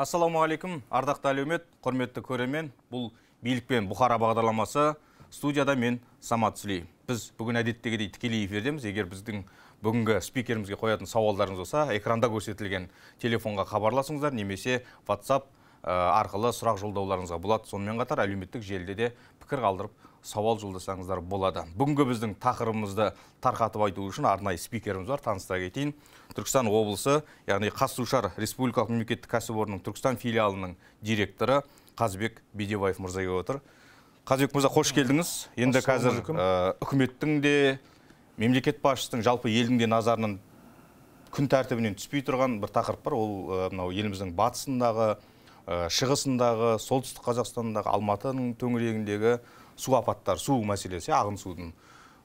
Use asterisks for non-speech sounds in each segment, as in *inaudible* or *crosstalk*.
ассалаумағалейкум ардақты әлеумет құрметті көрермен бұл билік пен бұқара бағдарламасы студияда мен самат сүлей біз бүгін әдеттегідей тікелей эфирдеміз егер біздің бүгінгі спикерімізге қоятын сауалдарыңыз болса экранда көрсетілген телефонға хабарласыңыздар немесе whatsapp э, арқылы сұрақ жолдауларыңызға болады сонымен қатар әлеуметтік желіде де пікір қалдырып сауал жолдасаңыздар болады бүгінгі біздің тақырыбымызды тарқатып айту үшін арнайы спикеріміз бар таныстыра кетейін түркістан облысы яғни қазсушар республикалық мемлекеттік кәсіпорнының түркістан филиалының директоры қазбек бедебаев мырза келіп отыр қазбек мырза қош келдіңіз енді қазір э, үкіметтің де мемлекет басшысының жалпы елдің де назарынан күн тәртібінен түспей тұрған бір тақырып бар ол э, мынау еліміздің батысындағы э, шығысындағы солтүстік қазақстандағы алматының төңірегіндегі су апаттары су мәселесі ағын судың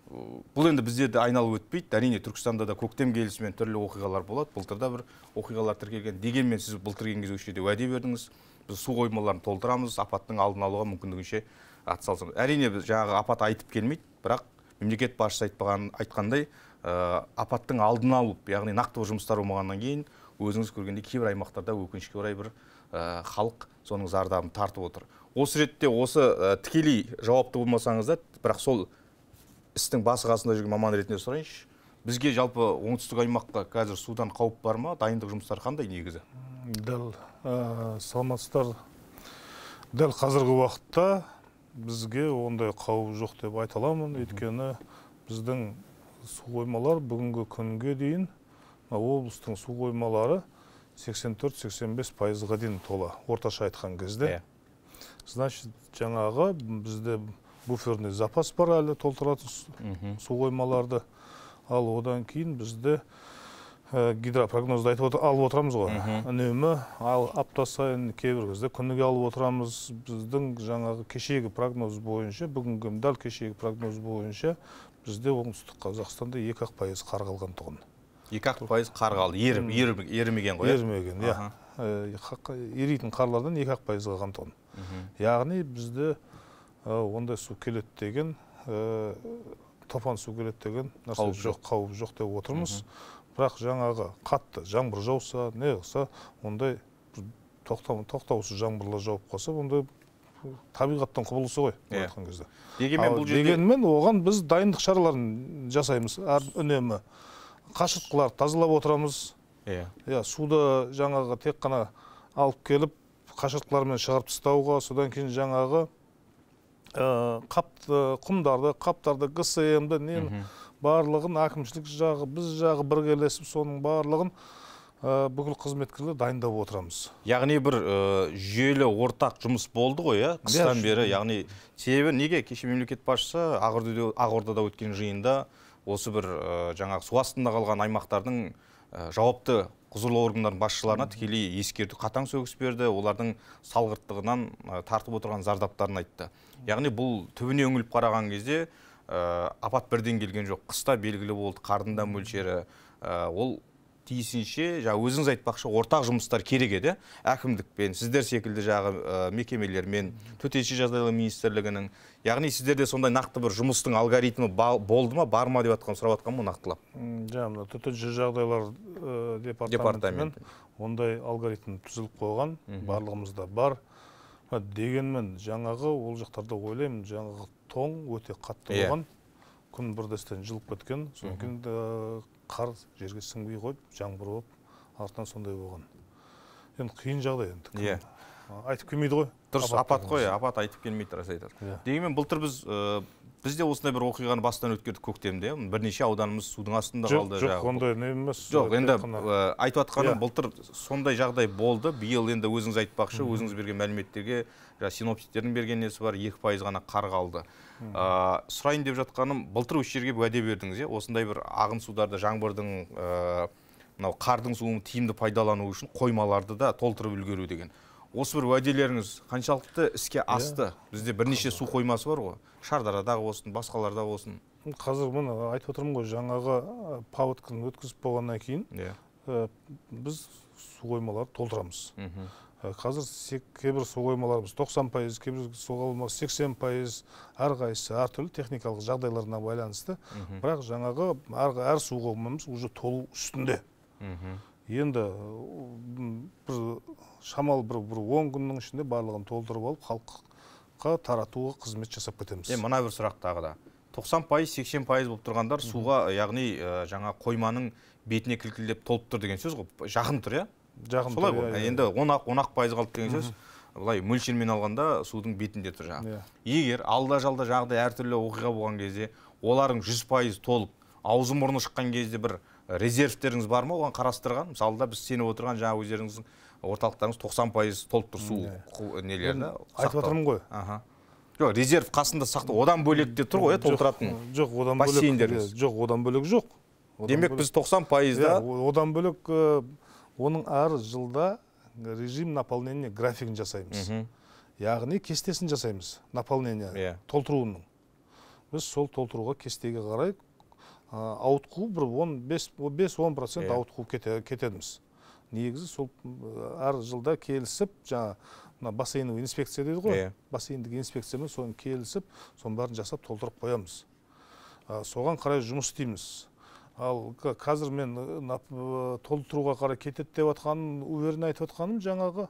бұл енді бізде де айналып өтпейді әрине түркістанда да көктем келісімен түрлі оқиғалар болады былтыр да бір оқиғалар тіркелген дегенмен сіз былтыр келген кезде уәде бердіңіз біз су қоймаларын толтырамыз апаттың алдын алуға мүмкіндігінше атсалысамыз әрине біз жаңағы апат айтып келмейді бірақ мемлекет басшысы айтпаған айтқандай ә, апаттың алдын алып яғни нақты бір жұмыстар болмағаннан кейін өзіңіз көргендей кейбір аймақтарда өкінішке орай бір э, халық ә, соның зардабын тартып отыр осы ретте осы ә, тікелей жауапты болмасаңыз да бірақ сол істің басы қасында жүрген маман ретінде сұрайыншы бізге жалпы оңтүстік аймаққа қазір судан қауіп бар ма дайындық жұмыстары қандай негізі дәл ә, саламатсыздар дәл қазіргі уақытта бізге ондай қауіп жоқ деп айта аламын өйткені біздің су қоймалар бүгінгі күнге дейін облыстың су қоймалары 84-85 пайызға дейін тола орташа айтқан кезде yeah. Иә. значит жаңағы бізде буферный запас бар әлі толтыратын су қоймаларды ал одан кейін бізді гидропрогнозды айтып алып отырамыз ғой үнемі ал апта сайын кейбір кезде күніге алып отырамыз біздің жаңағы кешегі прогноз бойынша бүгінгі дәл кешегі прогноз бойынша бізде оңтүстік қазақстанда екі ақ пайыз қар қалған тұғын екі ақ пайыз қар қалды ерімеген ғой ерімеген иә еритін қарлардан екі ақ пайыз қалған тұғын яғни бізді Э, ондай су келеді деген э, топан су келеді деген нәрсе жоқ қауіп жоқ деп отырмыз бірақ жаңағы қатты жаңбыр жауса не қылса ондай тоқтаусыз жаңбырлар жауып қалса ондай табиғаттың құбылысы ғой иә. былай айтқан кезде дегенмен бұл жерде дегенмен оған біз дайындық шараларын жасаймыз үнемі қашыртқыларды тазалап отырамыз иә иә суды жаңағы тек қана алып келіп қашыртқылармен шығарып тастауға содан кейін жаңағы қапты э, құмдарды қаптарды гсм ді нені барлығын әкімшілік жағы біз жағы біргелесіп соның барлығын ә, бүкіл қызметкерлер дайындап отырамыз яғни бір э, жүйелі ортақ жұмыс болды ғой иә, иә қыстан бері яғни себебі неге кеше мемлекет басшысы ақордада өткен жиында осы бір ә, жаңағы су астында қалған аймақтардың жауапты құзырлы органдардың басшыларына тікелей ескерту қатаң сөгіс берді олардың салғырттығынан тартып отырған зардаптарын айтты яғни бұл түбіне үңіліп қараған кезде апат бірден келген жоқ қыста белгілі болды қардың да мөлшері ол тиісінше жа өзіңіз айтпақшы ортақ жұмыстар керек еді әкімдікпен сіздер секілді жағы ә, мекемелермен төтенше жағдайлар министрлігінің яғни сіздерде сондай нақты бір жұмыстың алгоритмі болды ма бар ма деп жатқан сұрап жатқанмын ғой нақтылап жаңа мына төтенше жағдайлар ә, департамент ондай алгоритм түзіліп қойған барлығымызда бар дегенмен жаңағы ол жақтарда ойлаймын жаңағы тоң өте қатты иә. болған күн бірдестен жылып кеткен содан кейін қар жерге сіңбей қойып жаңбыр болып артынан сондай болған енді қиын жағдай енді иә айтып келмейді ғой дұрыс апат қой апат айтып келмейді рас айтады иә. дегенмен былтыр біз бізде біз осындай бір оқиғаны бастан өткердік көктемде бірнеше ауданымыз судың астында қалды жоқ ондай не емес жоқ енді айтып жатқаным иә. былтыр сондай жағдай болды биыл енді өзіңіз айтпақшы өзіңіз берген мәліметтерге синоптиктердің берген несі бар екі пайыз ғана қар қалды сұрайын деп жатқаным былтыр осы жерге уәде бердіңіз иә осындай бір ағын сударды жаңбырдың мынау қардың суын тиімді пайдалану үшін қоймаларды да толтырып үлгеру деген осы бір уәделеріңіз қаншалықты іске иә. асты бізде бірнеше су қоймасы бар ғой шардарадағы болсын басқаларда болсын қазір міне айтып отырмын ғой жаңағы паводканы өткізіп болғаннан кейін иә біз су қоймаларды толтырамыз Э, қазір кейбір су қоймаларымыз тоқсан пайыз кейбір су қойма сексен пайыз әрқайсысы әртүрлі техникалық жағдайларына байланысты бірақ жаңағы әр, әр су қоймамыз уже толу үстінде енді бір шамалы бір бір он күннің ішінде барлығын толтырып алып халыққа таратуға қызмет жасап кетеміз е мына бір сұрақ тағы да тоқсан пайыз сексен пайыз болып тұрғандар суға яғни э, жаңа қойманың бетіне кілкілдеп толып тұр деген сөз ғой жақын тұр иә жағын солай ғой иә. енді он ақ он ақ пайыз қалды деген сөз былай мөлшермен алғанда судың бетінде тұр жаңағы иә. егер алда жалда жағдай әртүрлі оқиға болған кезде олардың жүз пайыз толып аузы мұрны шыққан кезде бір резервтеріңіз бар ма оған қарастырған мысалы да біз сеніп отырған жаңағы өздеріңіздің орталықтарыңыз тоқсан пайыз толып тұр су иә. нелерін айтып отырмын ғой аха жоқ резерв қасында сақта одан бөлек те тұр ғой иә толтыратын жоқ одан бөлек жоқ одан бөлек жоқ демек біз тоқсан пайызда одан бөлек э, оның әр жылда режим наполнения графигін жасаймыз яғни кестесін жасаймыз наполнение иә. толтыруының біз сол толтыруға кестеге қарай ауытқу бір он бес он процент иә. ауытқу кетеміз негізі сол әр жылда келісіп жаңа мына бассейновый инспекция дейді ғой иә. бассейндік инспекциямен соны келісіп соның бәрін жасап толтырып қоямыз соған қарай жұмыс істейміз ал қазір мен э, э, толтыруға қарай кетеді деп жатқаным уверенно айтып жатқаным жаңағы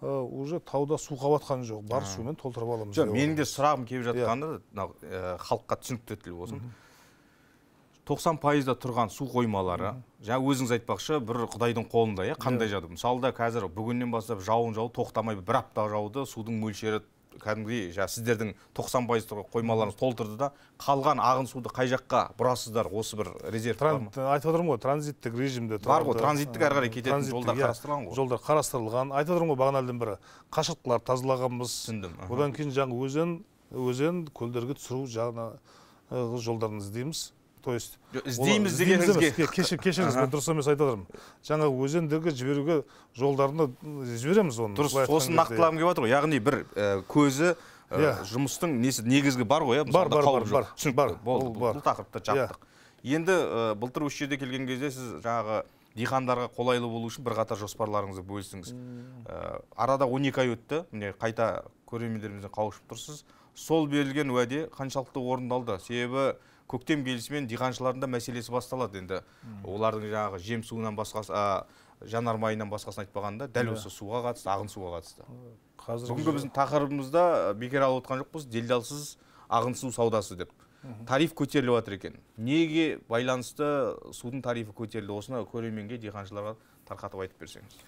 э, уже тауда су қалып жатқан жоқ бар сумен толтырып аламыз жоқ менің де сұрағым келіп иә. жатқаны мынау халыққа түсінікті тіл болсын тоқсан пайызда тұрған су қоймалары жаңа өзіңіз айтпақшы бір құдайдың қолында иә қандай иә. жағдай мысалы да қазір бүгіннен бастап жауын жауып тоқтамай бір апта жауды судың мөлшері кәдімгідей жаңағы сіздердің тоқсан пайыз қоймаларыңыз толтырды да қалған ағын суды қай жаққа бұрасыздар осы бір резерв бар ма э, айтып отырмын ғой транзиттік режимде бар ғой транзиттік әрі қарай э, кететін жолдар иә. қарастырылған ғой жолдар қарастырылған айтып отырмын ғой бағанадан бері қашықтықтарды тазалағанбыз түсіндім одан кейін жаңағы өзен өзен көлдерге түсіру жағына э, жолдарын іздейміз то есть іздейміз дегеніңізге кешір кешіріңіз мен дұрыс емес айтып жатырмын жаңағы өзендерге жіберуге жолдарына жібереміз оны дұрыс осыны нақтылағым келіп жатыр ғой яғни бір э, көзі э, иә жұмыстың несі негізгі бар ғой иә бар бар бар бар бар бұл тақырыпты иә. жаптық енді э, былтыр осы жерде келген кезде сіз жаңағы диқандарға қолайлы болу үшін бірқатар жоспарларыңызды бөлістіңіз арада 12 ай өтті міне қайта көрермендерімізбен қауышып тұрсыз сол берілген уәде қаншалықты орындалды себебі көктем келісімен диқаншылардың да мәселесі басталады енді олардың жаңағы жем суынан басқасы жанармайынан басқасын айтпағанда дәл иә. осы суға қатысты ағын суға қатысты қазір бүгінгі біздің тақырыбымызда бекер алып отқан жоқпыз делдалсыз ағын су саудасы деп тариф көтеріліп жатыр екен неге байланысты судың тарифі көтерілді осыны көрерменге диқаншыларға тарқатып айтып берсеңіз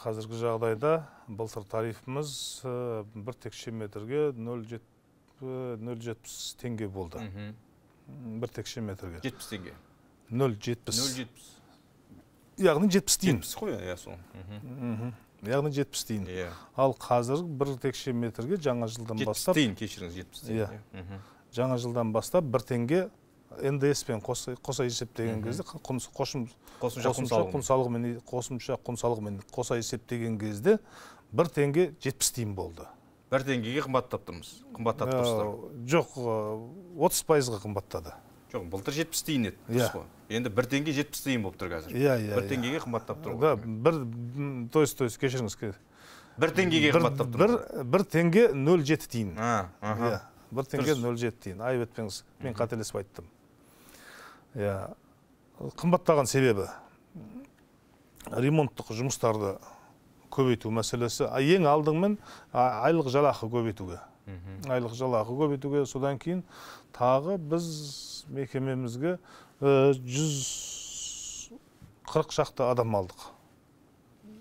қазіргі жағдайда былтыр тарифіміз бір текше метрге нөл жеті 0,70 теңге болды. 1 текше метрге. 70 теңге. 0,70. 0,70. Яғни 70 тейін. 70 қой, иә Яғни 70 тейін. Иә. Ал қазір 1 текше метрге жаңа жылдан бастап... 70 тейін, кешіріңіз, 70 тейін. Иә. Иә. Жаңа жылдан бастап бір теңге НДС пен қоса есептеген кезде қосымша құн салығымен қоса есептеген кезде 1 теңге 70 тейін болды бір теңгеге қымбаттап тұрмыз қымбаттатып тұрсыздар жоқ отыз пайызға қымбаттады жоқ былтыр жетпіс тиын еді дұрыс иә. қой енді бір теңге жетпіс тиын болып тұр қазір иә иә бір иә. теңгеге қымбаттап тұр да бір то есть то есть кешіріңіз бір теңгеге қымбаттап тұр бір бір теңге нөл жеті тиын иә бір теңге нөл жеті тиын айып етпеңіз мен қателесіп айттым иә қымбаттаған себебі ремонттық жұмыстарды көбейту мәселесі ең алдымен айлық жалақы көбейтуге айлық жалақы көбейтуге содан кейін тағы біз мекемемізге э, жүз қырық шақты адам алдық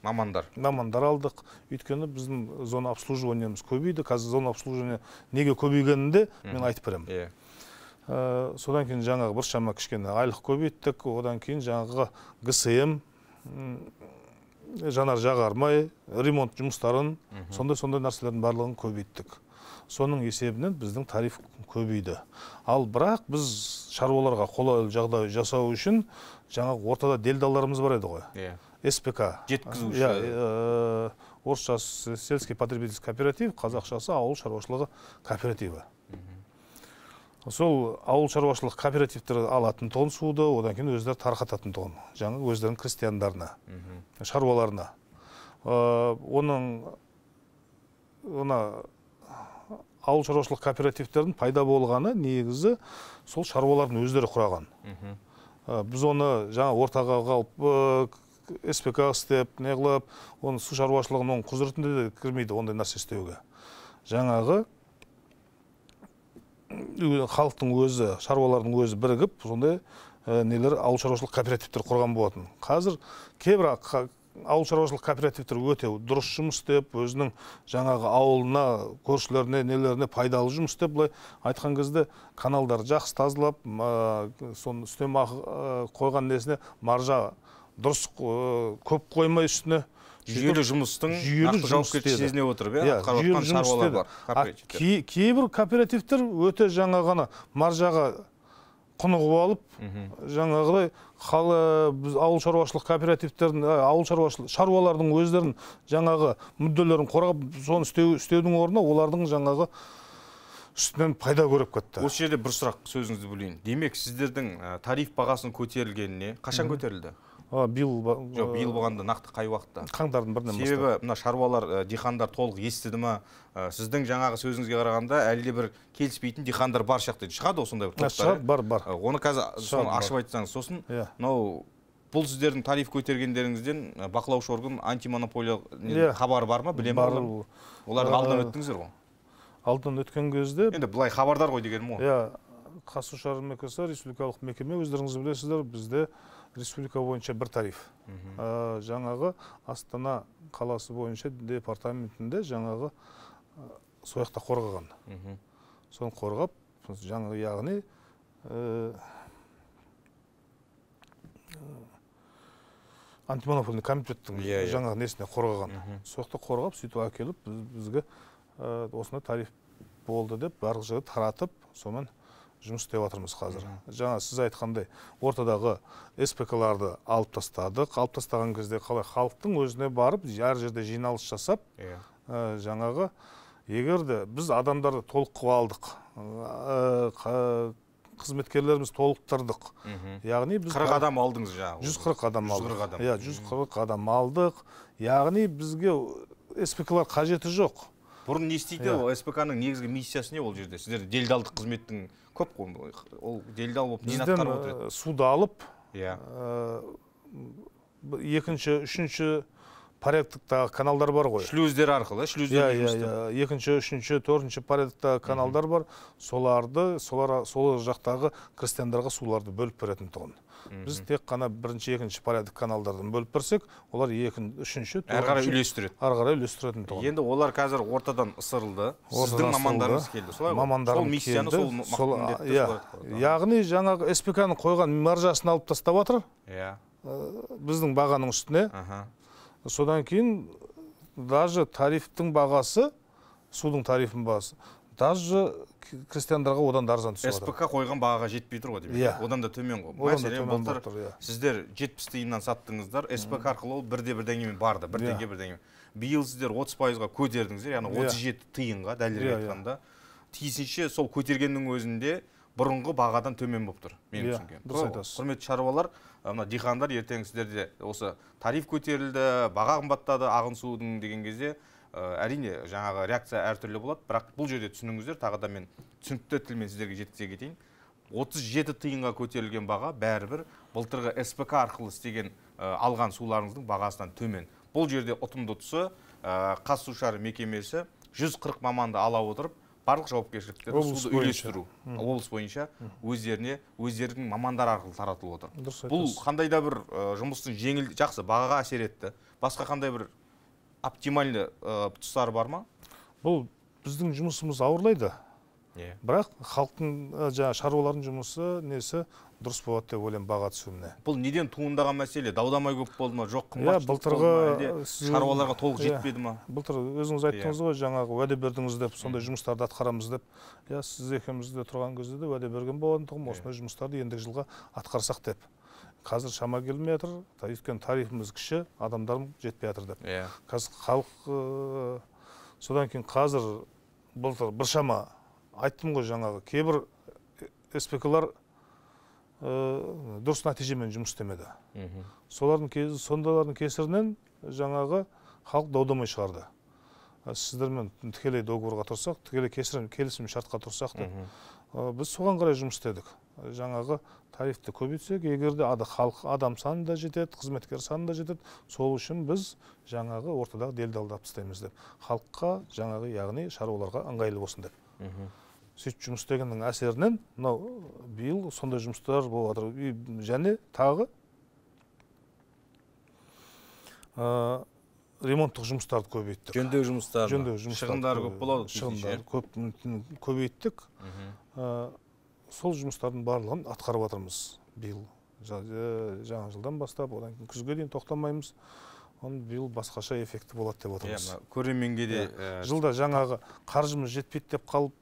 мамандар мамандар алдық өйткені біздің зона обслуживаниямыз көбейді қазір зона обслуживания неге көбейгенінде мен айтып беремін иә содан кейін жаңағы біршама кішкене айлық көбейттік одан кейін жаңағы гсм жанар жағармай ремонт жұмыстарын сондай сондай нәрселердің барлығын көбейттік соның есебінен біздің тариф көбейді ал бірақ біз шаруаларға қолайлы жағдай жасау үшін жаңағы ортада делдалдарымыз бар еді ғой иә спк жеткізуші иә орысшасы сельский потребительский кооператив қазақшасы ауыл шаруашылығы кооперативі сол ауыл шаруашылық кооперативтер алатын тұғын суды одан кейін өздері тарқататын тұғын жаңағы өздерінің крестьяндарына шаруаларына ә, оның ана ауыл шаруашылық кооперативтердің пайда болғаны негізі сол шаруалардың өздері құраған ә, біз оны жаңа ортаға қалып э, спк істеп не қылып оның су шаруашылығының құзыретінде де кірмейді ондай нәрсе істеуге жаңағы халықтың өзі шаруалардың өзі бірігіп сондай нелер ауыл шаруашылық кооперативтер құрған болатын қазір кейбір ауыл шаруашылық кооперативтер өте дұрыс жұмыс істеп өзінің жаңағы ауылына көршілеріне нелеріне пайдалы жұмыс істеп былай айтқан кезде каналдар жақсы тазалап соны үстемақы қойған несіне маржа дұрыс көп қоймай үстіне жүйелі жұмыстың жүйелі жауапкершілік сезіне отырып иә, иә атқарып шаруалар бар кейбір кооперативтер өте жаңа ғана маржаға құнығып алып жаңағыдай халы э, біз ауыл шаруашылық кооперативтерін э, ауыл шаруашылық шаруалардың өздерін жаңағы мүдделерін қорғап соны істеу, істеудің орнына олардың жаңағы үстінен пайда көріп кетті осы жерде бір сұрақ сөзіңізді бөлейін демек сіздердің э, тариф бағасының көтерілгеніне қашан көтерілді биыл жоқ биыл болғанда нақты қай уақытта қаңтардың бірінен бастап себебі мына шаруалар дихандар диқандар толық естіді ма сіздің жаңағы сөзіңізге қарағанда әлі де бір келіспейтін диқандар бар сияқты шығады ғой сондай бір шығады иә? бар бар оны қазір соны ашып айтсаңыз сосын иә. мынау бұл сіздердің тариф көтергендеріңізден бақылаушы орган антимонополиялық иә. хабары бар ма білемін бар олардың алдынан өттіңіздер ғой алдынан өткен кезде енді былай хабардар ғой дегенім ғой иә қазсушар республикалық мекеме өздеріңіз білесіздер бізде республика бойынша бір тариф э, жаңағы астана қаласы бойынша департаментінде жаңағы ә, сол жақта қорғаған соны қорғап жаңа яғни э, антимонопольный комитеттің иә, иә жаңағы несіне қорғаған сол жақта қорғап сөйтіп әкеліп бізге осындай тариф болды деп барлық жерге таратып сонымен жұмыс істеп жатырмыз қазір жаңа сіз айтқандай ортадағы спк ларды алып тастадық алып тастаған кезде қалай халықтың өзіне барып әр жерде жиналыс жасап иә. ә, жаңағы егер де біз адамдарды толық қылып алдық ә, қызметкерлеріміз толықтырдық яғни біз қырық адам алдыңыз жаңағы жүз қырық адам алдық иә жүз қырық адам алдық яғни бізге спк лар қажеті жоқ бұрын не істейді иә. ол спк ның негізгі миссиясы не ол жерде сіздер делдалдық қызметтің көп қой ол делдал болып нені атқарып отыр э, суды алып иә э, екінші үшінші порядоктағы каналдар бар ғой шлюздер арқылы шлюздер иә иә, иә екінші үшінші төртінші порядоктағы каналдар бар соларды солар сол жақтағы крестьяндарға суларды бөліп беретін тұғын біз тек қана бірінші екінші порядок каналдардан бөліп берсек олар екін, үшінші әрі қарай үйлестіреді әрі қарай үйлестіретін тұғын енді олар қазір ортадан ысырылды сіздің мамандарыңыз келді солай мамандарым сол миссияны келді, сол иә яғни жаңағы спк ның қойған маржасын алып тастап жатыр иә э, біздің бағаның үстіне содан кейін даже тарифтің бағасы судың тарифінің бағасы даже крестьяндарға одан да арзан түсіп спк қойған бағаға жетпей тұр ғой демек иә одан да төмен ғой мәселен былтыр иә. сіздер жетпіс тиыннан саттыңыздар спк арқылы ол бірде бір деңгеймен барды бір теңге иә. бір деңгеймен биыл сіздер отыз пайызға көтердіңіздер яғни иә. отыз жеті тиынға дәлірек айтқанда тиісінше сол көтергеннің өзінде бұрынғы бағадан төмен болып тұр менің түсінгенім дұрыс айтасыз құрметті шаруалар мына диқандар ертең сіздерде осы тариф көтерілді баға қымбаттады ағын судың деген кезде Э, әрине жаңағы реакция әртүрлі болады бірақ бұл жерде түсініңіздер тағы да мен түсінікті тілмен сіздерге жеткізе кетейін 37 тиынға көтерілген баға бәрібір былтырғы спк арқылы істеген ә, алған суларыңыздың бағасынан төмен бұл жерде ұтымды тұсы ә, э, қазсушар мекемесі 140 маманды ала отырып барлық жауапкершіліктерді суды үйлестіру облыс бойынша өздеріне өздерінің мамандары арқылы таратылып отыр дұрыс бұл қандай да бір жұмыстың жеңіл жақсы бағаға әсер етті басқа қандай бір оптимальды ә, э, тұстары бар ма бұл біздің жұмысымыз ауырлайды yeah. бірақ халықтың ә, э, жаңағы шаруалардың жұмысы несі дұрыс болады деп ойлаймын баға түсуіне бұл неден туындаған мәселе даудамай көп болды ма жоқ қымбат yeah, иә, былтырғы шаруаларға толық жетпеді ма былтыр өзіңіз айттыңыз ғой жаңағы уәде бердіңіз деп сондай жұмыстарды атқарамыз деп иә сіз екеуміз де тұрған кезде де уәде берген болған тұғынмын осындай жұмыстарды ендігі жылға атқарсақ деп қазір шама келмей жатыр өйткені тарифіміз кіші адамдарым жетпей жатыр деп иә қазір халық содан кейін қазір былтыр біршама айттым ғой жаңағы кейбір спклар ә, дұрыс нәтижемен жұмыс істемеді mm солардың сондайлардың кесірінен жаңағы халық дау дамай шығарды ә, сіздермен тікелей договорға тұрсақ тікелей келісім шартқа тұрсақ деп біз соған қарай жұмыс істедік жаңағы тарифті көбейтсек егерде де халық адам саны да жетеді қызметкер саны да жетеді сол үшін біз жаңағы ортадағы делдалдап тастаймыз деп халыққа жаңағы яғни шаруаларға ыңғайлы болсын деп сөйтіп жұмыс істегеннің әсерінен мынау биыл сондай жұмыстар болып жатыр және тағы ә, ремонттық жұмыстарды көбейттік жөндеу жұмыстары жөндеу жұмыстары шығындары көп болады шығындары көп көбейттік сол жұмыстардың барлығын атқарып жатырмыз биыл жаңа жылдан бастап одан кейін күзге дейін тоқтамаймыз оны биыл басқаша эффекті болады деп иә, отырмыз иә көрерменге де иә, ә, жылда жаңағы қаржымыз жетпейді деп қалып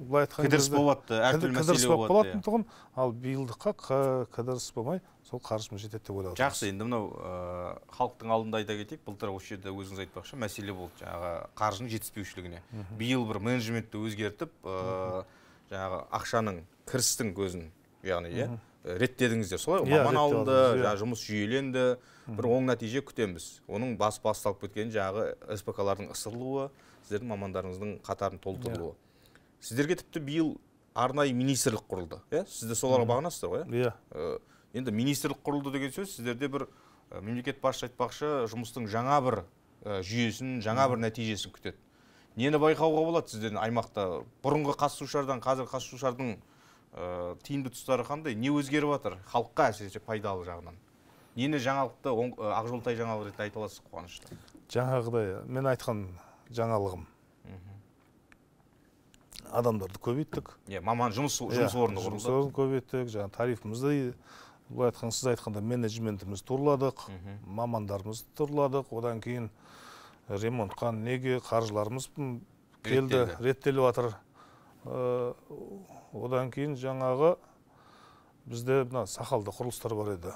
былай айтқан кідіріс болады әртүрлі кідіріс болып қалатын иә. тұғын ал биылдыққа кідіріс болмай сол қаржымыз жетеді деп ойлап жақсы енді мынау ә, халықтың алдында айта кетейік былтыр осы жерде өзіңіз айтпақшы мәселе болды жаңағы қаржының жетіспеушілігіне биыл бір менеджментті өзгертіп жаңағы ақшаның кірістің көзін яғни иә реттедіңіздер солай ғой иә, маман алынды иә. жаңағы жұмыс жүйеленді бір оң нәтиже күтеміз оның бас басталып кеткені жаңағы спк лардың ысырылуы сіздердің мамандарыңыздың қатарын толтырылуы иә. сіздерге тіпті биыл арнайы министрлік құрылды иә сіз соларға бағынасыздар ғой иә енді министрлік құрылды деген сөз сіздерде бір мемлекет басшысы айтпақшы жұмыстың жаңа бір жүйесін жаңа бір нәтижесін күтеді нені байқауға болады сізден аймақта бұрынғы қатысушылардан қазір қатысушылардың ә, тиімді тұстары қандай не өзгеріп жатыр халыққа әсіресе пайдалы жағынан нені жаңалықты ә, ақжолтай жаңалық ретінде айта аласыз қуанышты жаңағыдай мен айтқан жаңалығым адамдарды көбейттік иә yeah, маман жұмыс жұмыс орны yeah, жұмыс орнын көбейттік жаңағы тарифімізді былай айтқан сіз айтқандай менеджментімізді турладық мамандарымызды турладық одан кейін ремонтқа неге қаржыларымыз келді реттеліп жатыр э, одан кейін жаңағы бізде мына сақалды құрылыстар бар еді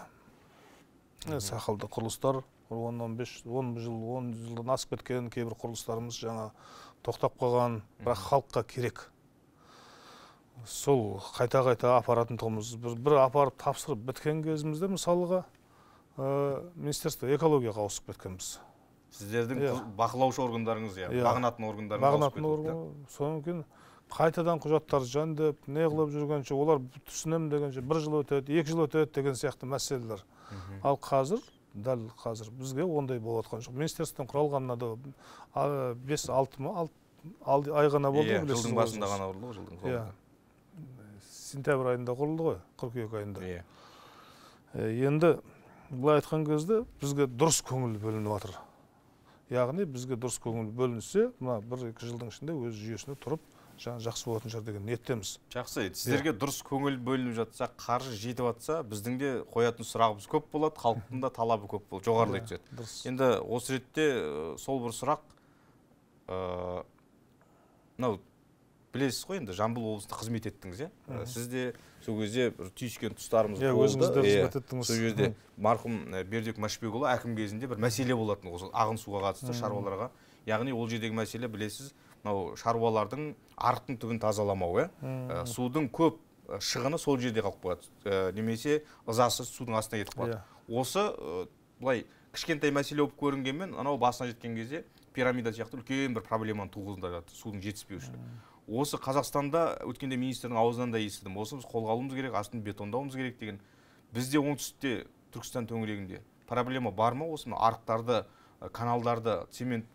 э, сақалды құрылыстар он бес он жыл он жылдан асып кеткен кейбір құрылыстарымыз жаңа тоқтап қалған бірақ халыққа керек сол қайта қайта апаратындығымыз бір, бір апарып тапсырып біткен кезімізде мысалға ә, министерство экологияға ауысып кеткенбіз сіздердің yeah. Иә. бақылаушы органдарыңыз иә yeah. Иә. бағынатын органдарыңыз бағынатын орган содан кейін қайтадан құжаттарды жөндеп не қылып жүргенше олар түсінемін дегенше бір жыл өтеді екі жыл өтеді деген сияқты мәселелер mm -hmm. ал қазір дәл қазір бізге ондай болып жатқан жоқ министерстводан құралғанына да бес алты ма алты ай ғана болды yeah, иә, жылдың басында ғана құрылды ғой жылдың иә сентябрь айында құрылды ғой қыркүйек айында иә енді былай айтқан кезде бізге дұрыс көңіл бөлініп жатыр яғни бізге дұрыс көңіл бөлінсе мына бір екі жылдың ішінде өз жүйесінде тұрып жаңа жақсы болатын шығар деген ниеттеміз жақсы сіздерге иә. дұрыс көңіл бөлініп жатса қаржы жетіп жатса біздің де қоятын сұрағымыз көп болады халықтың да талабы көп болады жоғарылай иә, түседі дұрыс енді осы ретте сол бір сұрақ мынау білесіз ғой енді жамбыл облысында қызмет еттіңіз иә э, сіз де сол кезде бір түйіскен тұстарымыз иә өзіңіз де қызмет еттіңіз сол кезде марқұм э, бердібек машбекұлы әкім кезінде бір мәселе болатын осы ағын суға қатысты шаруаларға яғни ол жердегі мәселе білесіз мынау шаруалардың арықтың түбін тазаламау иә э, судың көп шығыны сол жерде қалып қояды немесе ызасы судың астына кетіп қалады иә. осы былай кішкентай мәселе болып көрінгенмен анау басына жеткен кезде пирамида сияқты үлкен бір проблеманы туғызып жатыр судың жетіспеушілігі осы қазақстанда өткенде министрдің аузынан да естідім осы біз қолға алуымыз керек астын бетондауымыз керек деген бізде оңтүстікте түркістан төңірегінде проблема бар ма осы арықтарды каналдарды цемент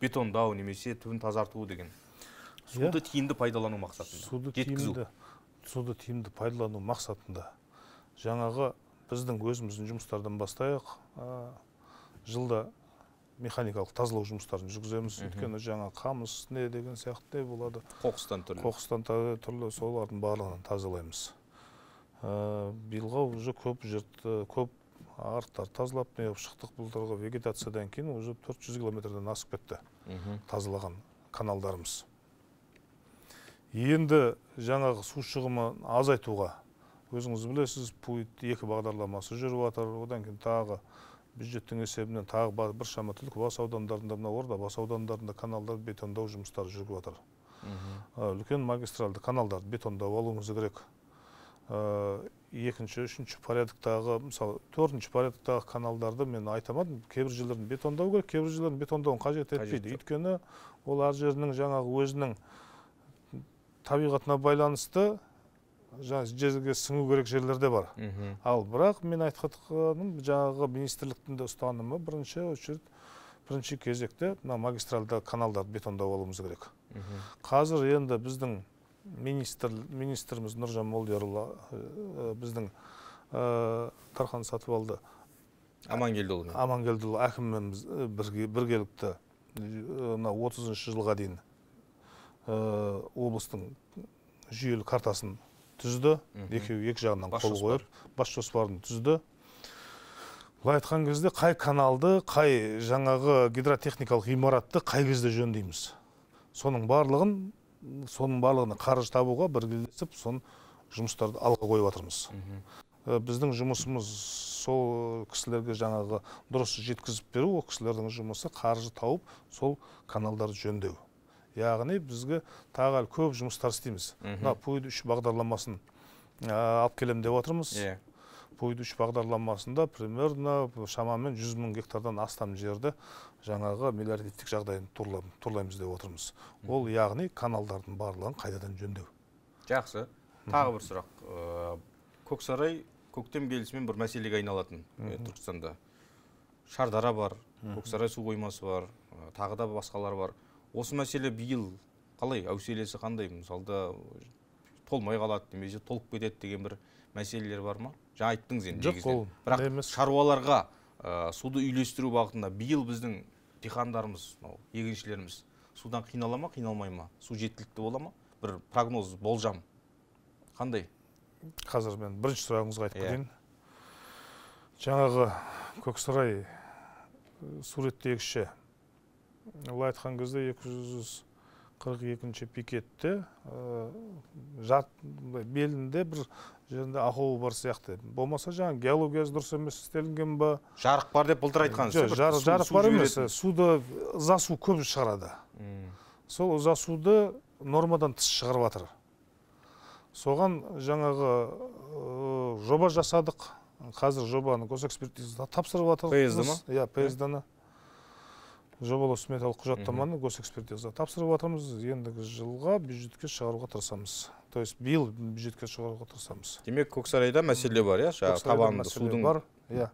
бетондау немесе түбін тазарту деген иә. суды тиімді пайдалану мақсатында суды жеткізу тиімді, суды тиімді пайдалану мақсатында жаңағы біздің өзіміздің жұмыстардан бастайық жылда механикалық тазалау жұмыстарын жүргіземіз өйткені жаңа қамыс не деген сияқты не болады қоқыстан түрлі қоқыстан түрлі солардың барлығын тазалаймыз ә, биылға уже көп жыртты көп арықтарды тазалап неғып шықтық былтырғы вегетациядан кейін уже төрт жүз километрден асып кетті тазалаған каналдарымыз енді жаңағы су шығымын азайтуға өзіңіз білесіз пуит екі бағдарламасы жүріп жатыр одан кейін тағы бюджеттің есебінен тағы біршама түлкібас аудандарында мына ордабасы аудандарында каналдарды бетондау жұмыстары жүріп жатыр ә, үлкен магистральды каналдарды бетондап алуымыз керек ә, екінші үшінші порядоктағы мысалы төртінші порядоктағы каналдарды мен айтамадым кейбір жерлерін бетондау керек кейбір жерлерін бетондауын қажет етпейді өйткені ол әр жерінің жаңағы өзінің табиғатына байланысты жерге сіңу керек жерлер де бар ал бірақ мен айтқаным жағы жаңағы министрліктің де ұстанымы бірінші очередь бірінші кезекте мына магистральды каналдарды бетондап алуымыз керек қазір енді біздің министр министріміз нұржан молдиярұлы э, біздің тархан э, тархан сатыбалды амангелдіұлы амангелдіұлы әкіммен э, бірге біргелікті мына отызыншы жылға дейін облыстың жүйелі картасын түзді екеуі екі жағынан қол қойып бас жоспарын түзді былай айтқан кезде қай каналды қай жаңағы гидротехникалық ғимаратты қай кезде жөндейміз соның барлығын соның барлығына қаржы табуға біргелесіп соны жұмыстарды алға қойып жатырмыз э, біздің жұмысымыз сол кісілерге жаңағы дұрыс жеткізіп беру ол кісілердің жұмысы қаржы тауып сол каналдарды жөндеу яғни бізге тағы әлі көп жұмыстар істейміз мына пуид үш бағдарламасын алып келемін деп отырмыз иә пуид үш бағдарламасында примерно шамамен жүз мың гектардан астам жерді жаңағы миллиардиттік жағдайын турлаймыз деп отырмыз ол яғни каналдардың барлығын қайтадан жөндеу жақсы тағы бір сұрақ э, көксарай көктем келісімен бір мәселеге айналатын э, түркістанда шардара бар көксарай су қоймасы бар э, тағы да басқалар бар осы мәселе биыл қалай әуселесі қандай мысалда толмай қалады немесе толып кетеді деген бір мәселелер бар ма жаңа айттыңыз енді жоқ ол бірақ шаруаларға суды үйлестіру бағытында биыл біздің диқандарымыз мынау егіншілеріміз судан қинала ма қиналмай ма су жеткілікті бола ма бір прогноз болжам қандай қазір мен бірінші сұрағыңызға айтып иә. кетейін жаңағы көксарай э, суреттегіші былай айтқан кезде екі жүз қырық екінші э, жат белінде бір жерінде ақуы бар сияқты болмаса жаңағы геологиясы дұрыс емес істелінген ба жарық бар деп былтыр айтқансыз жоқ жарық бар емес суды ыза су көп шығарады сол ыза нормадан тыс шығарып жатыр соған жаңағы э, жоба жасадық қазір жобаны госэкспертизаға тапсырып жатырмыз иә пзд жобалау сметалық құжаттаманы госэкспертизаға тапсырып жатырмыз ендігі жылға бюджетке шығаруға тырысамыз то есть биыл бюджетке шығаруға тырысамыз демек көксарайда мәселе бар иә жаңағы табанды судың бар иә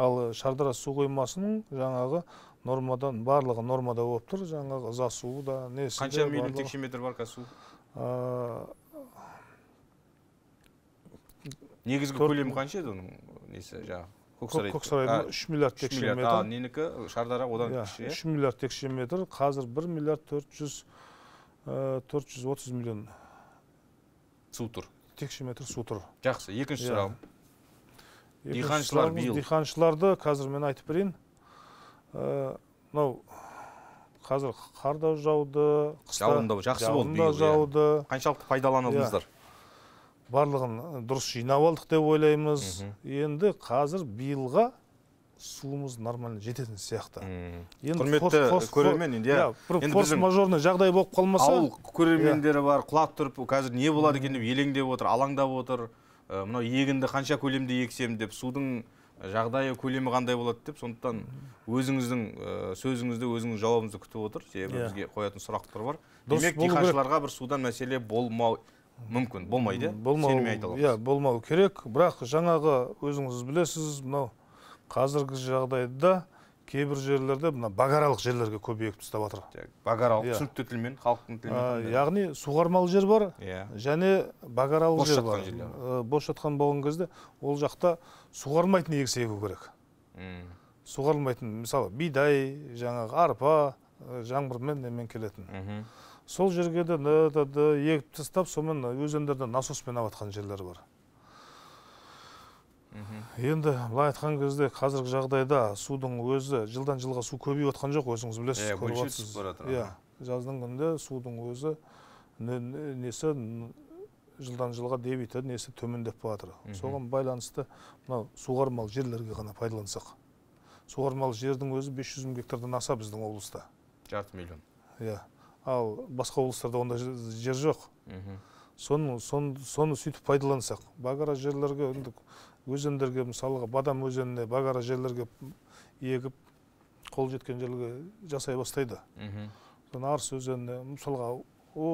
ал э, шардара су қоймасының жаңағы нормадан барлығы нормада болып тұр жаңағы суы да несі қанша миллион текше метр бар қазір су э, негізгі көлемі қанша еді оның несі жаңағы көксарай көксарайдың үш миллиард текше метр Ненікі шардара одан кіші үш миллиард текше метр қазір бір миллиард төрт жүз төрт жүз отыз миллион су тұр текше метр су тұр жақсы екінші сұрағым Диханшылар биыл Диханшыларды қазір мен айтып берейін мынау қазір қар да жауды қыста жауында жақсы болды жауды қаншалықты пайдаланылдыңыздар барлығын э, дұрыс жинап алдық деп ойлаймыз енді қазір биылға суымыз нормально жететін сияқты енді құрметті көрермен енді иә, иә. форс мажорный жағдай болып қалмаса ауыл иә. көрермендері бар құлап тұрып қазір не болады екен деп елеңдеп отыр алаңдап отыр «Э, мынау егінді қанша көлемде ексем деп судың э, жағдайы көлемі қандай болады деп сондықтан өзіңіздің сөзіңізді өзіңіздің жауабыңызды күтіп отыр себебі иә. бізге қоятын сұрақтар бар демек диханшыларға бір судан мәселе болмау мүмкін болмайды болмау иә болмау керек бірақ жаңағы өзіңіз білесіз мынау қазіргі жағдайда кейбір жерлерде мына багаралық жерлерге көп егіп тастап жатыр багаралық иә. түсінікті тілмен халықтың тілімен яғни суғармалы жер бар иә және багаралық жер бар бос жатқан болған кезде ол жақта суғармайтын егіс егу керек суғарылмайтын мысалы бидай жаңағы арпа жаңбырмен немен келетін сол жерге де егіп тастап сонымен өзендерден насоспен жатқан жерлер бар енді былай айтқан кезде қазіргі жағдайда судың өзі жылдан жылға су көбейіп жатқан жоқ өзіңіз білесіз иә иә жаздың күнінде судың өзі несі жылдан жылға дебиті несі төмендеп бара соған байланысты мынау суғармалы жерлерге ғана пайдалансақ суармалы жердің өзі 500 мың гектардан аса біздің облыста жарты миллион иә ал басқа облыстарда ондай жер жоқ соны соны, соны сөйтіп пайдалансақ бағара жерлерге енді өзендерге мысалға бадам өзеніне бағара жерлерге егіп қол жеткен жерге жасай бастайды мхм арыс өзеніне мысалға о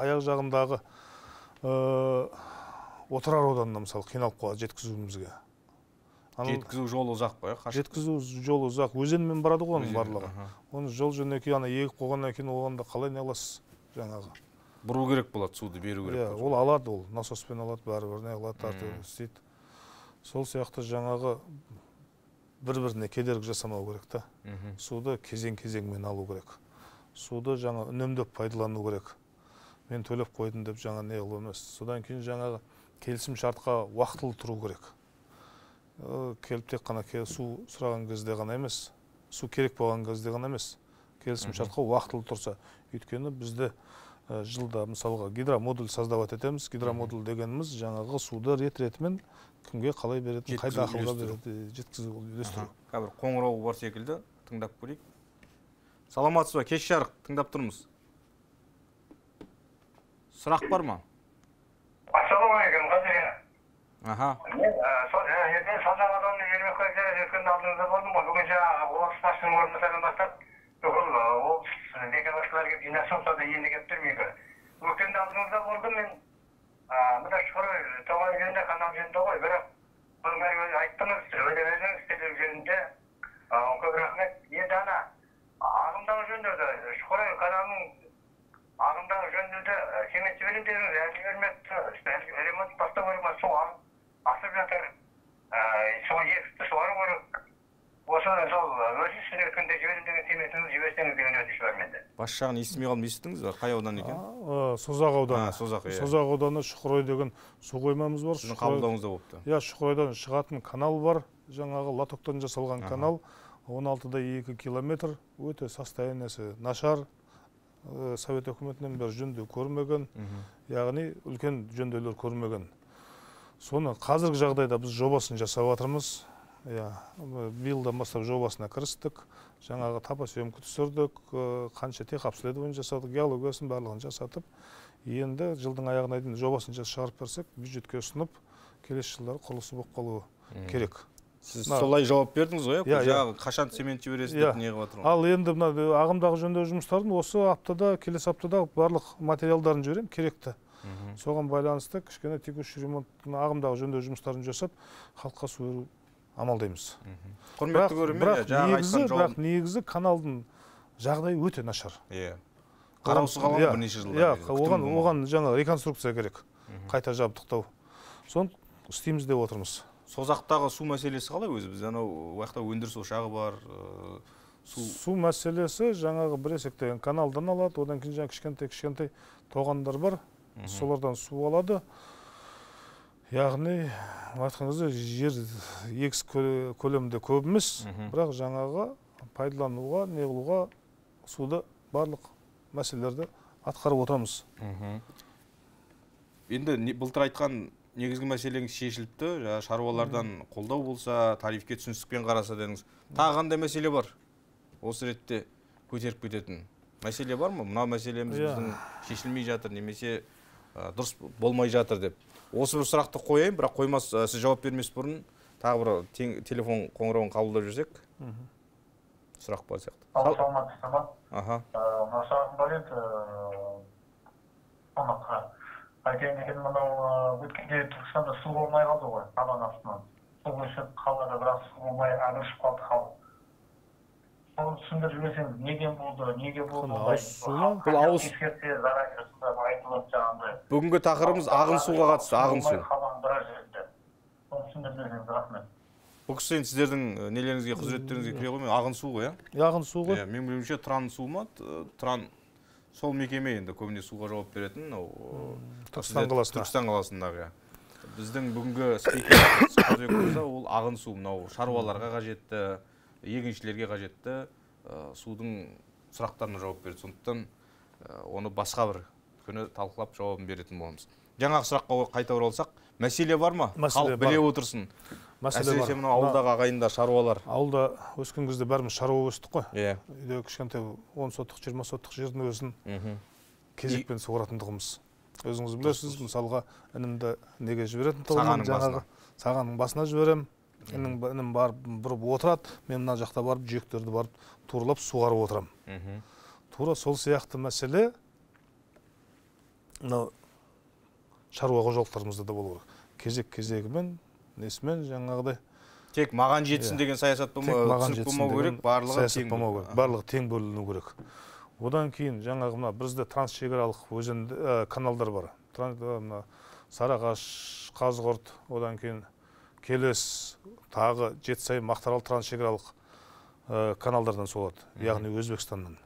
аяқ жағындағы э, отырар ауданына мысалы қиналып қалады жеткізуімізге жеткізу жолы ұзақ иә жеткізу жолы ұзақ өзенмен барады ғой оның барлығы оны жол жөнекей ана егіп қойғаннан кейін оғанда қалай не қыласыз жаңағы бұру керек болады суды беру керек иә ол алады ол насоспен алады бәрібір не тартып істейді сол сияқты жаңағы бір біріне кедергі жасамау керек та суды кезең кезеңмен алу керек суды жаңа үнемдеп пайдалану керек мен төлеп қойдым деп жаңа не қылу емес содан кейін жаңағы келісім шартқа уақытылы тұру керек Э, келіп тек қана су сұраған кезде ғана емес су керек болған кезде ғана емес келісімшартқа уақытылы тұрса өйткені бізді э, жылда мысалға гидромодуль создавать етеміз гидромодуль дегеніміз жаңағы суды рет ретімен кімге қалай беретін қайда ақылға береді жеткізу үлестіру қазір қоңырау бар секілді тыңдап көрейік саламатсыз ба кеш жарық тыңдап тұрмыз сұрақ бар ма ассалаумағалейкум Aha. мен сазан ауданына ермек көзде өткенде алдыңызда болдым ғой бүгін жаңағы облыс басшының орынбасарынан бастап бүкіл облыс енді мен мына шүкір тоған канал ғой бірақ бұның бәрін айттыңыз уәде бердіңіз тимесін деген өтініш бар менде бас жағын естімей қалдым естідіңіз ба қай аудан екен созақ ауданы созақ иә созақ ауданы шұқырой деген су қоймамыз бар сіздің қабылдауыңызда болыпты иә шұқырайдан шығатын канал бар жаңағы лотоктан жасалған канал он алты да екі километр өте состояниесі нашар э, совет үкіметінен бері жөндеу көрмеген яғни үлкен жөндеулер көрмеген соны қазіргі жағдайда біз жобасын жасап жатырмыз иә биылдан бастап жобасына кірістік жаңағы топосъемка түсірдік қанша тех обследование жасадық геологиясын барлығын жасатып енді жылдың аяғына дейін жобасын шығарып берсек бюджетке ұсынып келесі жылдары құрылысы болып қалуы керек сіз солай жауап бердіңіз ғой иә, иә жаңағы қашан цемент жібересіз деп иә. не қылып жатыр ал енді мына ағымдағы жөндеу жұмыстарын осы аптада келесі аптада барлық материалдарын жіберемін керекті соған байланысты кішкене текущий ремонт ағымдағы жөндеу жұмыстарын жасап халыққа су беру амалдаймыз құрметті көрермен негізі бірақ негізі каналдың жағдайы өте нашар иә қараусыз қалған иә. бірнеше жылдар иә оған оған жаңа реконструкция керек қайта жабдықтау соны істейміз деп отырмыз созақтағы су мәселесі қалай өзі бізде анау ол жақта өндіріс ошағы бар су су мәселесі жаңағы бір есектеген каналдан алады одан кейін жаңағы кішкентай кішкентай тоғандар бар солардан су алады яғни айтқан жер егіс көлемінде көп емес бірақ жаңағы пайдалануға не суды барлық мәселелерді атқарып отырамыз енді не, былтыр айтқан негізгі мәселеңіз шешіліпті шаруалардан қолдау болса тарифке түсіністікпен қараса дедіңіз тағы қандай мәселе бар осы ретте көтеріп кететін мәселе бар ма мынау мәселеміз иә. біздің шешілмей жатыр немесе дұрыс болмай жатыр деп осы бір сұрақты қояйын бірақ қоймас ә, сіз жауап бермес бұрын тағы бір телефон қоңырауын қабылдап жіберсек сұрақ бар сияқты ассалаумағалейкум аха мына сұрағым бар еді қонаққа айтайын дегенім мынау өткенде түркістанда су болмай қалды ғой табан астынан сол үшін қалада бірақ су болмай адыршып қалды халық соны түсіндіріп жіберсеңіз неден болды неге болды бұл ауыз бүгінгі тақырыбымыз ағын суға қатысты ағын су түсіндіріп рахмет бұл кісі енді сіздердің э, нелеріңізге құзыреттеріңізге кіре қоймай ағын су ғой иә? иә ағын су ғой иә менің білуімше тран су ма тран сол мекеме енді көбіне суға жауап беретін түркістан қаласы түркістан қаласындағы иә біздің бүгінгі спикер *coughs* ол ағын су мынау шаруаларға қажетті егіншілерге қажетті судың сұрақтарына жауап береді сондықтан оны басқа бір күні талқылап жауабын беретін боламыз жаңағы сұраққа қайта оралсақ мәселе бар ма халық біле отырсын мәселе әсіресе мынау ауылдағы ағайындар шаруалар ауылда өскен кезде бәріміз шаруа өстік қой иә үйде кішкентай он сотық жиырма сотық жердің өзін mm -hmm. кезекпен суаратындығымыз өзіңіз білесіз мысалға інімді неге жіберетін тұғынмын жаңағы сағанның басына жіберемін інім барып бұрып отырады мен мына жақта барып жүйектерді барып туралап суғарып отырамын тура сол сияқты мәселе мынау шаруа қожалықтарымызда да болу керек кезек кезегімен несімен жаңағыдай тек маған жетсін иә. деген саясат болмау керек барлығы тен болмау керек барлығы тең бөліну керек одан кейін жаңағы мына бізде трансшекаралық өзен ә, каналдар бар мына сарыағаш қазығұрт одан кейін келес тағы жетісай мақтарал трансшекаралық э, каналдардан соғады яғни өзбекстаннан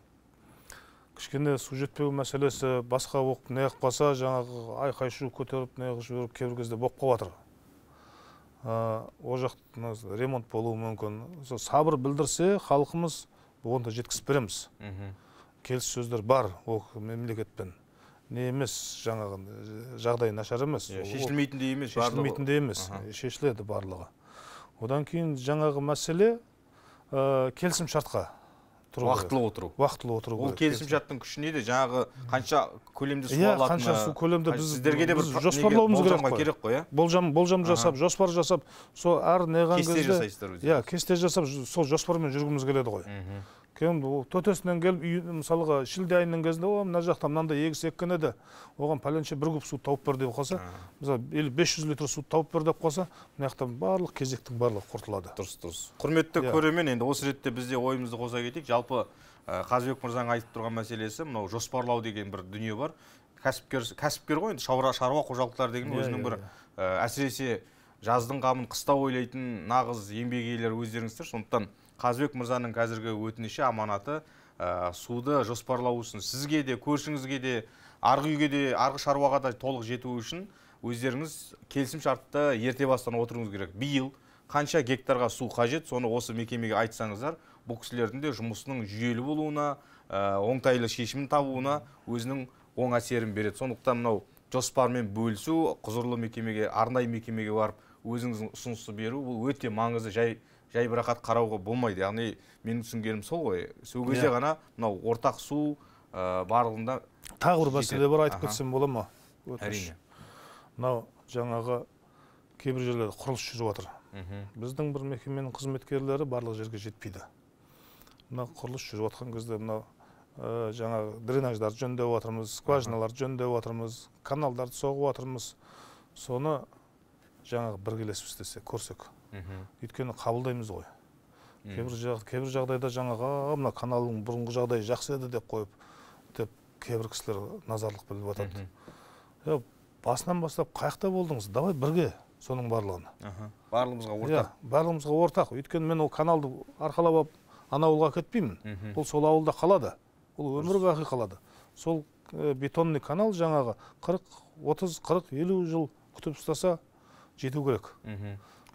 кішкене су жетпеу мәселесі басқа оқып, неғып қалса жаңағы айқай шу көтеріп неғып жіберіп кейбір кезде болып қалып жатыр э, ол ремонт болуы мүмкін сол сабыр білдірсе халқымыз оны да жеткізіп береміз келіссөздер бар ол мемлекетпен не емес жаңағы э, жағдай нашар емес шешілмейтіндей емес шешілмейтіндей емес шешіледі барлығы одан кейін жаңағы мәселе ә, э, келісім шартқа тұру уақытылы отыру уақытылы отыру ол келісім шарттың күшіне жаңағы қанша көлемде су иә, алатыны қанша су көлемді біз сіздерге де бір жоспарлауымыз керек қой керек қой иә болжам болжам жасап жоспар жасап сол әр неған кезде кесте иә кесте жасап сол жоспармен жүргіміз келеді ғой кем төтесінен келіп үй мысалға шілде айының кезінде о мына жақта мынандай егіс еккен еді оған пәленше бір куб су тауып бер деп қалса мысалы или бес жүз литр су тауып бер деп қалса мына жақта барлық кезектің барлығы құртылады дұрыс дұрыс құрметті иә. көрермен енді осы ретте бізде ойымызды қоса кетейік жалпы қазыбек мырзаның айтып тұрған мәселесі мынау жоспарлау деген бір дүние бар кәсіпкер кәсіпкер ғой енді шаруа қожалықтары деген иә, өзінің иә, бір әсіресе жаздың қамын қыста ойлайтын нағыз еңбек иелері өздеріңіздер сондықтан қазыбек мырзаның қазіргі өтініші аманаты ә, суды жоспарлау үшін сізге де көршіңізге де арғы үйге де арғы шаруаға да толық жету үшін өздеріңіз келісім шартты ерте бастан отыруыңыз керек биыл қанша гектарға су қажет соны осы мекемеге айтсаңыздар бұл кісілердің де жұмысының жүйелі болуына ә, оңтайлы шешімін табуына өзінің оң әсерін береді сондықтан мынау жоспармен бөлісу құзырлы мекемеге арнайы мекемеге барып өзіңіздің ұсынысты беру бұл өте маңызды жай жайбарақат қарауға болмайды яғни менің түсінгенім сол ғой сол кезде иә. ғана мынау ортақ су ә, барлығында тағы бір мәселе бар айтып кетсем бола ма әрине мынау жаңағы кейбір жерлерде құрылыс жүріп жатыр біздің бір мекеменің қызметкерлері барлық жерге жетпейді мына құрылыс жүріп жатқан кезде мынау ә, жаңағы дренаждарды жөндеп жатырмыз скважиналарды жөндеп жатырмыз каналдарды соғып жатырмыз соны жаңағы бір істесе істесек көрсек өйткені қабылдаймыз ғой кейбір кейбір жағдайда жаңағы мына каналдың бұрынғы жағдайы жақсы еді деп қойып деп кейбір кісілер назарлық біліп жатады е басынан бастап жақта болдыңыз давай бірге соның барлығын барлығымызға иә, ортақ иә барлығымызға ортақ өйткені мен ол каналды арқалап алып ана ауылға кетпеймін ол сол ауылда қалады ол өмір бақи қалады сол ә, бетонный канал жаңағы қырық отыз қырық елу жыл күтіп ұстаса жету керек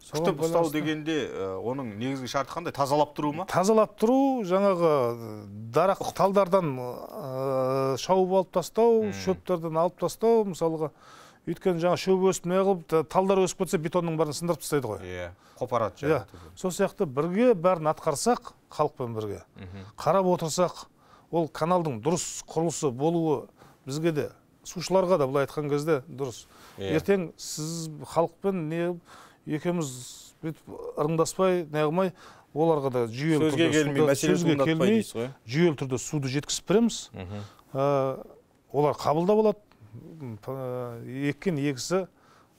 күтіп ұстау дегенде оның негізгі шарты қандай тазалап тұру ма тазалап тұру жаңағы дарақ талдардан шауып алып тастау шөптерден алып тастау мысалға өйткені жаңа шөп өсіп қылып талдар өсіп кетсе бетонның бәрін сындырып тастайды ғой иә қопарады иә сол сияқты бірге бәрін атқарсақ халықпен бірге қарап отырсақ ол каналдың дұрыс құрылысы болуы бізге де сушыларға да былай айтқан кезде дұрыс иә. ертең сіз халықпен не екеуміз бүйтіп ырыңдаспай неғылмай оларға да жүйелі сөзге келмей мәселе жүйелі түрде суды жеткізіп береміз ә, олар қабылдап алады ә, еккен егісі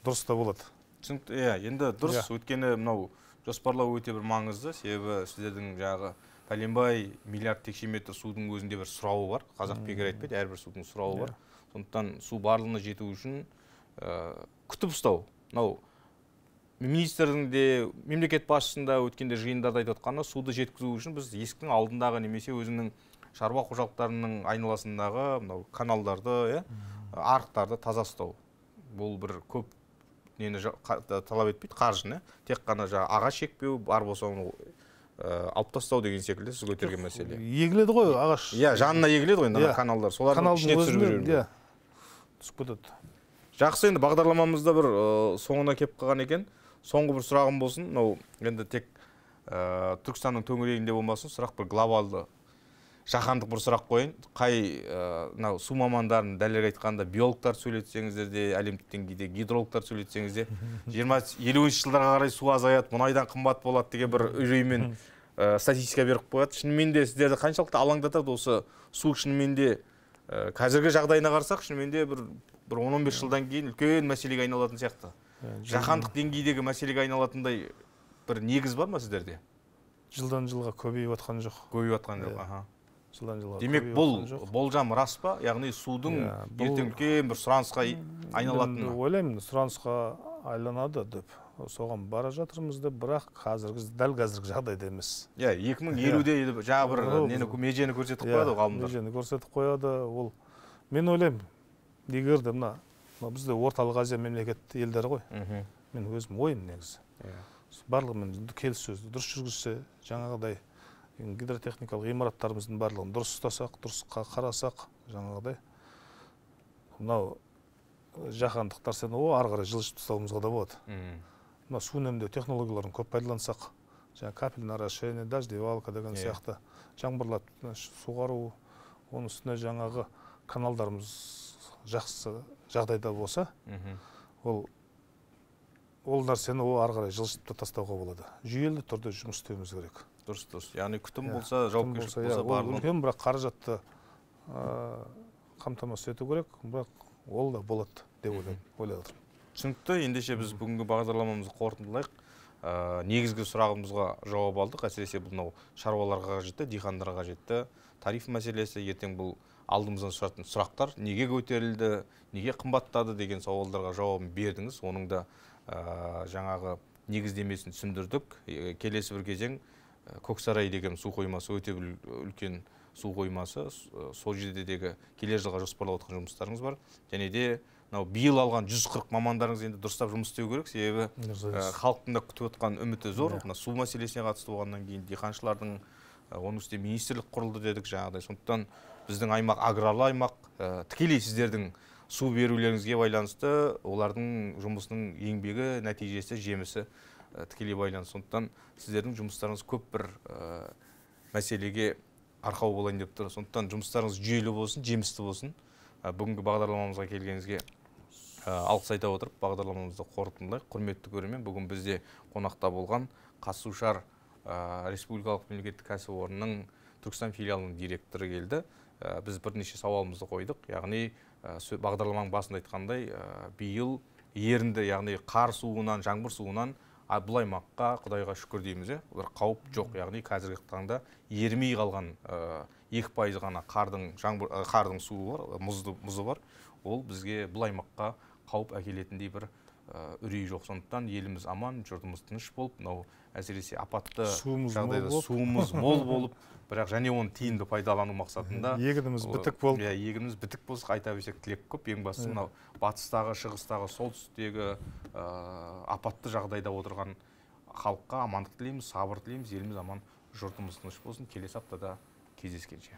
дұрыс та болады түсінікті иә енді дұрыс иә. өйткені мынау жоспарлау өте бір маңызды себебі сіздердің жаңағы пәленбай миллиард текше метр судың өзінде бір сұрауы бар қазақ бекер айтпайды әрбір судың сұрауы иә. бар сондықтан су барлығына жету үшін ә, күтіп ұстау мынау министрдің де мемлекет басшысында өткенде жиындарда айтып отқаны суды жеткізу үшін біз есіктің алдындағы немесе өзінің шаруа қожалықтарының айналасындағы мынау каналдарды иә арықтарды таза ұстау бұл бір көп нені талап етпейді қаржыны тек қана жаңағы ағаш екпеу бар болса оны э, алып тастау деген секілді сіз көтерген мәселе егіледі ғой ағаш иә жанына егіледі ғой енді иә. каналдар солардың ішіне иә. түсіп кетеді жақсы енді бағдарламамызда бір э, соңына келіп қалған екен соңғы бір сұрағым болсын мынау енді тек ә, түркістанның төңірегінде болмасын сұрақ бір глобалды жаһандық бір сұрақ қояйын қай э, мынау ә, су мамандарын дәлірек айтқанда биологтар сөйлетсеңіздер де әлемдік деңгейде гидрологтар сөйлетсеңіз де *laughs* жиырма елуінші жылдарға қарай су азаяды мұнайдан қымбат болады деген бір үреймен ә, статистика беріп қояды шынымен де сіздерді қаншалықты алаңдатады осы су шынымен де ә, қазіргі жағдайына қарасақ шынымен де бір бір он он бес жылдан кейін үлкен мәселеге айналатын сияқты жаһандық деңгейдегі мәселеге айналатындай бір негіз бар ма сіздерде жылдан жылға көбейіп жатқан жоқ көбейіп жатқан жоқ иә. аха жылдан жылға демек бұл болжам рас па яғни судың иә, ертең үлкен бір сұранысқа айналатынын ойлаймын сұранысқа айланады деп соған бара жатырмыз деп бірақ қазіргі дәл қазіргі жағдайда емес иә екі мың елуде иә. жаңағы бір нені межені көрсетіп қояды ғой ғалымдар межені көрсетіп қояды ол мен ойлаймын егер де мына бізде орталық азия мемлекет елдері ғой мен өзім ойым негізі иә барлығымен келіссөзді дұрыс жүргізсе жаңағыдай гидротехникалық ғимараттарымыздың барлығын дұрыс ұстасақ дұрыс қарасақ жаңағыдай мынау жаһандық нәрсені о ары қарай жылжытып тастауымызға да болады мына су үнемдеу технологияларын көп пайдалансақ жаңағы капельное орошение дождевалка деген иә. сияқты жаңбырлатып суғару оның үстіне жаңағы каналдарымыз жақсы жағдайда болса ол ол нәрсені ол ары қарай жылжытып та тастауға болады жүйелі түрде жұмыс істеуіміз керек дұрыс дұрыс яғни күтім иә, болса жауапкершілік болса иә, барлығы үлкен бірақ қаражатты қамтамасыз ету керек бірақ ол да болады деп ойлаймын ойлап отырмын түсінікті ендеше біз бүгінгі бағдарламамызды қорытындылайық ә, негізгі сұрағымызға жауап алдық әсіресе бұл мынау шаруаларға қажетті диқандарға қажетті тариф мәселесі ертең бұл алдымыздан шығатын сұрақтар неге көтерілді неге қымбаттады деген сауалдарға жауабын бердіңіз оның да ә, жаңағы негіздемесін түсіндірдік ә, келесі бір кезең көксарай деген су қоймасы өте үлкен су қоймасы сол жердедегі келер жылға жоспарлап отырған жұмыстарыңыз бар және де мынау биыл алған 140 мамандарыңыз енді дұрыстап жұмыс істеу керек себебі халықтың да күтіп отқан үміті зор мына су мәселесіне қатысты болғаннан кейін диқаншылардың оның үстіне министрлік құрылды дедік жаңағыдай сондықтан біздің аймақ аграрлы аймақ э, тікелей сіздердің су берулеріңізге байланысты олардың жұмысының еңбегі нәтижесі жемісі э, тікелей байланысты сондықтан сіздердің жұмыстарыңыз көп бір э, мәселеге арқау болайын деп тұр сондықтан жұмыстарыңыз жүйелі болсын жемісті болсын бүгінгі бағдарламамызға келгеніңізге алғыс айта отырып бағдарламамызды қорытындылайық құрметті көрермен бүгін бізде қонақта болған қазсушар республикалық мемлекеттік кәсіпорынның түркістан филиалының директоры келді Э, біз бірнеше сауалымызды қойдық яғни э, бағдарламаның басында айтқандай э, биыл ерінді яғни қар суынан жаңбыр суынан бұл аймаққа құдайға шүкір дейміз иә бір қауіп жоқ яғни қазіргі таңда ерімей қалған екі пайыз ғана қардың жаңбыр қардың суы бар мұзды мұзы бар ол бізге бұл аймаққа қауіп әкелетіндей бір Э, үрей жоқ сондықтан еліміз аман жұртымыз тыныш болып мынау әсіресе апатты суымыз жағдайда мол суымыз *laughs* мол болып бірақ және оны тиімді пайдалану мақсатында егініміз бітік болып иә егініміз бітік болса айта берсек тілек көп ең бастысы мынау батыстағы шығыстағы солтүстіктегі ә, апатты жағдайда отырған халыққа амандық тілейміз сабыр тілейміз еліміз аман жұртымыз тыныш болсын келесі аптада кездескенше